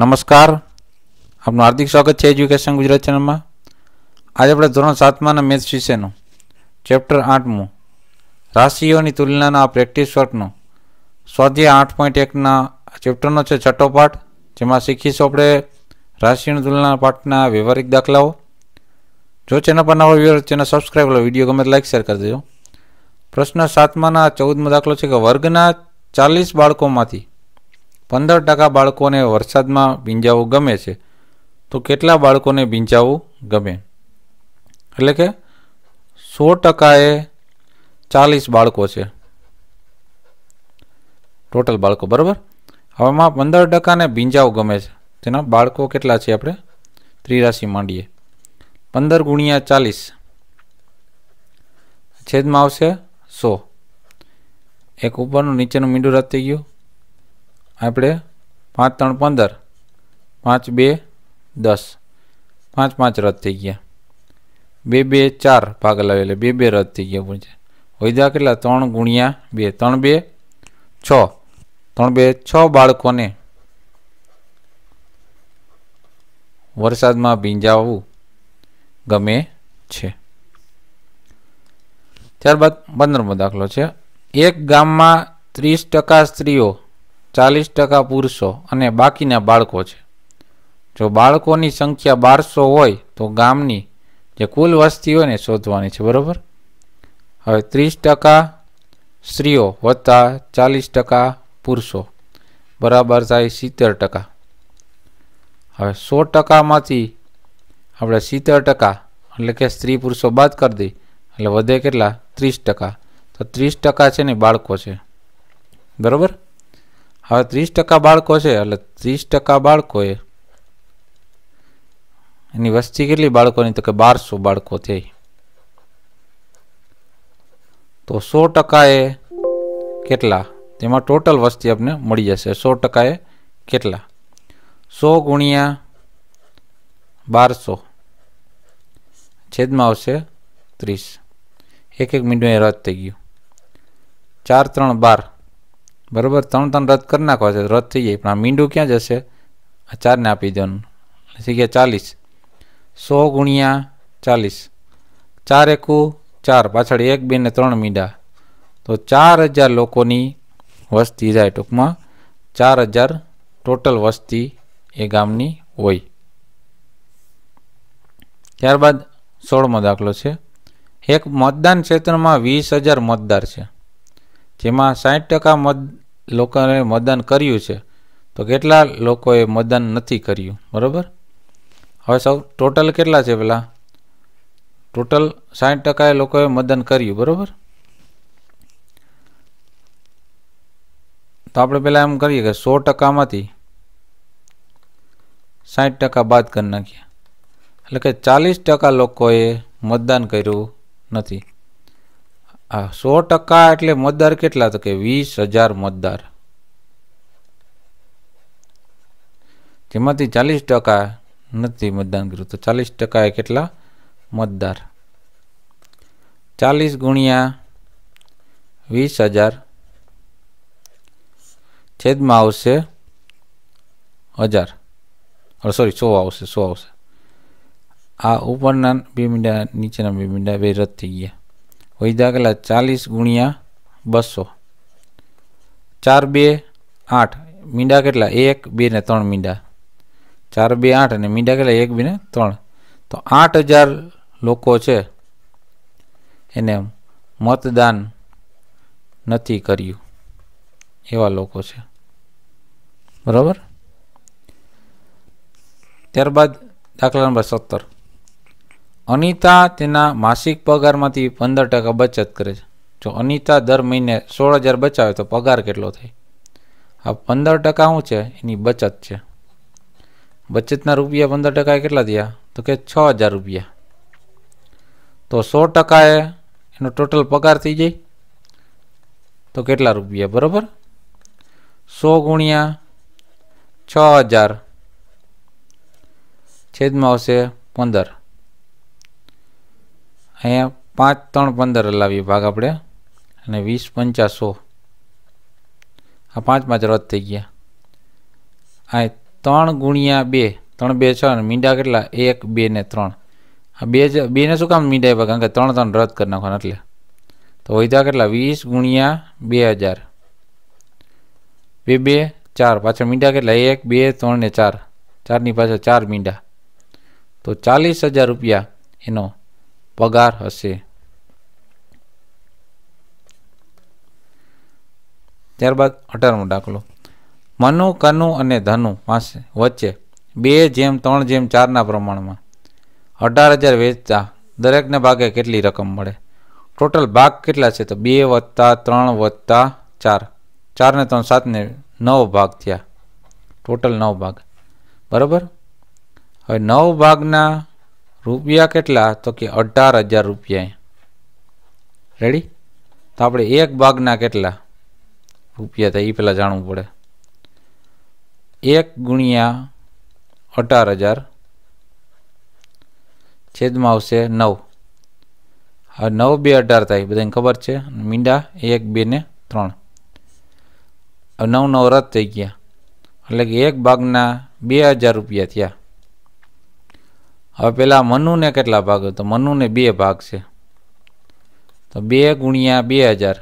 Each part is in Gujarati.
નમસ્કાર આપનું હાર્દિક સ્વાગત છે એજ્યુકેશન ગુજરાત ચેનલમાં આજે આપણે ધોરણ સાતમાના મેથ્સ વિશેનું ચેપ્ટર આઠમું રાશિઓની તુલનાના પ્રેક્ટિસ વર્કનો સ્વાધ્યાય આઠ પોઈન્ટ એકના ચેપ્ટરનો છે છઠ્ઠો પાઠ જેમાં શીખીશું આપણે રાશિઓની તુલના પાઠના વ્યવહારિક દાખલાઓ જો ચેનલ પર નવો વ્યૂઅર ચેનલ સબસ્ક્રાઈબ કરો વિડીયો ગમે લાઈક શેર કરી દેજો પ્રશ્ન સાતમાના ચૌદમાં દાખલો છે કે વર્ગના ચાલીસ બાળકોમાંથી પંદર ટકા બાળકોને વરસાદમાં ભીંજાવું ગમે છે તો કેટલા બાળકોને ભીંજાવું ગમે એટલે કે સો ટકાએ ચાલીસ બાળકો છે ટોટલ બાળકો બરાબર હવે હવામાં પંદર ટકાને ભીંજાવું ગમે છે તેના બાળકો કેટલા છે આપણે ત્રિરાશી માંડીએ પંદર ગુણ્યા ચાલીસ છેદમાં આવશે સો એક ઉપરનું નીચેનું મીંડું રદ થઈ ગયું આપણે પાંચ ત્રણ પંદર પાંચ બે દસ પાંચ પાંચ રદ થઈ ગયા બે બે ચાર ભાગ લાવે બે બે રદ થઈ ગયા પૂછે વૈદા કેટલા ત્રણ ગુણ્યા બે ત્રણ બે છ ત્રણ બે છ બાળકોને વરસાદમાં ભીંજાવવું ગમે છે ત્યારબાદ પંદરમો દાખલો છે એક ગામમાં ત્રીસ ટકા સ્ત્રીઓ ચાલીસ ટકા પુરુષો અને બાકીના બાળકો છે જો બાળકોની સંખ્યા બારસો હોય તો ગામની જે કુલ વસ્તી હોય ને શોધવાની છે બરાબર હવે ત્રીસ ટકા સ્ત્રીઓ વત્તા ચાલીસ ટકા પુરુષો બરાબર થાય સિત્તેર ટકા હવે સો ટકામાંથી આપણે સિત્તેર ટકા એટલે કે સ્ત્રી પુરુષો બાદ કરી દઈ એટલે વધે કેટલા ત્રીસ ટકા તો ત્રીસ ટકા છે ને બાળકો છે બરાબર હવે ત્રીસ ટકા બાળકો છે એટલે ત્રીસ ટકા બાળકોએ એની વસ્તી કેટલી બાળકોની તો કે બારસો બાળકો થઈ તો સો ટકાએ કેટલા તેમાં ટોટલ વસ્તી આપને મળી જશે સો ટકાએ કેટલા સો ગુણ્યા બારસો છેદમાં આવશે ત્રીસ એક એક મિનિટમાં રદ થઈ ગયું ચાર ત્રણ બાર બરાબર ત્રણ ત્રણ રદ કરી નાખવા છે રદ થઈ જાય પણ આ મીંડું ક્યાં જશે આ ચારને આપી દેવાનું થઈ ગયા ચાલીસ સો ગુણ્યા ચાલીસ ચાર એકુ ચાર પાછળ એક બે ને ત્રણ મીંડા તો ચાર હજાર લોકોની વસ્તી જાય ટૂંકમાં ચાર હજાર ટોટલ વસ્તી એ ગામની હોય ત્યારબાદ સોળમો દાખલો છે એક મતદાન ક્ષેત્રમાં વીસ હજાર મતદાર છે જેમાં સાઠ ટકા મત લોકોએ મતદાન કર્યું છે તો કેટલા લોકોએ મતદાન નથી કર્યું બરાબર હવે સૌ ટોટલ કેટલા છે પેલા ટોટલ સાઠ ટકાએ લોકોએ મતદાન કર્યું બરાબર તો આપણે પહેલાં એમ કરીએ કે સો ટકામાંથી સાઠ ટકા બાદ કરી નાખીએ એટલે કે ચાલીસ ટકા લોકોએ મતદાન કર્યું નથી આ સો ટકા એટલે મતદાર કેટલા તો કે વીસ હજાર મતદાર જેમાંથી ચાલીસ ટકા નથી મતદાન કર્યું તો ચાલીસ ટકા એ કેટલા મતદાર ચાલીસ ગુણ્યા વીસ હજાર છેદમાં આવશે હજાર સોરી સો આવશે સો આવશે આ ઉપરના બે મીંડા નીચેના બે મીંડા બે રદ થઈ ગયા વધ્યા કેટલા ચાલીસ ગુણ્યા બસો ચાર બે આઠ મીંડા કેટલા એક બે ને ત્રણ મીંડા ચાર બે આઠ અને મીંડા કેટલા એક બે ને ત્રણ તો આઠ હજાર લોકો છે એને મતદાન નથી કર્યું એવા લોકો છે બરાબર ત્યારબાદ દાખલા નંબર સત્તર અનિતા તેના માસિક પગારમાંથી પંદર ટકા બચત કરે છે જો અનિતા દર મહિને સોળ હજાર બચાવે તો પગાર કેટલો થાય આ પંદર ટકા શું છે એની બચત છે બચતના રૂપિયા પંદર ટકાએ કેટલા થયા તો કે છ હજાર રૂપિયા તો સો ટકાએ એનો ટોટલ પગાર થઈ જાય તો કેટલા રૂપિયા બરાબર સો ગુણ્યા છ હજાર છેદમાં આવશે પંદર અહીંયા પાંચ ત્રણ પંદર હલાવીએ ભાગ આપણે અને વીસ પંચા સો આ પાંચમાં જ રદ થઈ ગયા આ ત્રણ ગુણ્યા બે ત્રણ બે છ અને મીંડા કેટલા એક બે ને ત્રણ આ બે જ બેને શું કામ મીંડા આવ્યા કારણ કે ત્રણ ત્રણ રદ કરી નાખવાના એટલે તો વધ્યા કેટલા વીસ ગુણ્યા બે હજાર બે બે ચાર પાછળ મીંડા કેટલા એક બે ત્રણ ને ચાર ચારની પાછળ ચાર મીંડા તો ચાલીસ હજાર રૂપિયા એનો પગાર હશે ત્યારબાદ અઢારમો દાખલો મનુ કનુ અને ધનુ પાસે વચ્ચે બે જેમ ત્રણ જેમ ચારના પ્રમાણમાં અઢાર હજાર વેચતા દરેકને ભાગે કેટલી રકમ મળે ટોટલ ભાગ કેટલા છે તો બે વત્તા ત્રણ વત્તા ચાર ચારને ત્રણ સાતને નવ ભાગ થયા ટોટલ નવ ભાગ બરાબર હવે નવ ભાગના રૂપિયા કેટલા તો કે અઢાર હજાર રૂપિયા રેડી તો આપણે એક ભાગના કેટલા રૂપિયા થાય એ પહેલાં જાણવું પડે એક ગુણ્યા અઢાર હજાર છેદમાં આવશે નવ હવે નવ બે અઢાર થાય બધાને ખબર છે મીંડા એક બે ને ત્રણ હવે નવ નવ રદ થઈ ગયા એટલે કે એક ભાગના બે હજાર રૂપિયા થયા હવે પેલા મનુને કેટલા ભાગ તો મનુને બે ભાગ છે તો બે ગુણ્યા બે હજાર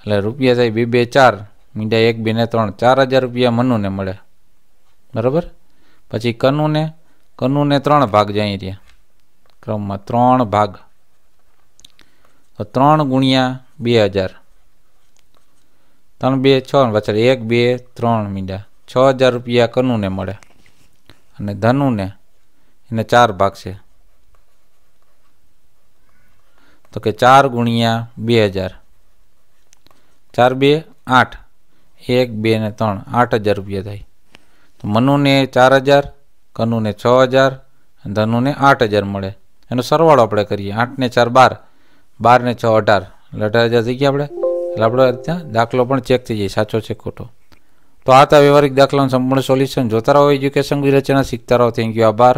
એટલે રૂપિયા થાય બે બે ચાર મીંડા એક બે ને ત્રણ ચાર હજાર રૂપિયા મનુને મળે બરાબર પછી કનુને કનુને ત્રણ ભાગ જાય રહ્યા ક્રમમાં ત્રણ ભાગ તો ત્રણ ગુણ્યા બે હજાર ત્રણ બે છ પાછળ એક બે ત્રણ મીંડા છ હજાર રૂપિયા કનુને મળે અને ધનુને એને ચાર ભાગ છે તો કે ચાર ગુણ્યા બે હજાર ચાર બે આઠ એક બે ને ત્રણ આઠ હજાર રૂપિયા થાય તો મનુને ચાર હજાર કનુને છ હજાર ધનુને આઠ હજાર મળે એનો સરવાળો આપણે કરીએ આઠ ને ચાર બાર બાર ને છ અઢાર એટલે અઢાર હજાર થઈ ગયા આપણે એટલે આપણે ત્યાં દાખલો પણ ચેક થઈ જાય સાચો છે ખોટો તો આ હતા વ્યવહારિક દાખલાનું સંપૂર્ણ સોલ્યુશન જોતા રહો એજ્યુકેશન ગુજરાત ચેનલ શીખતા રહો થેન્ક યુ આભાર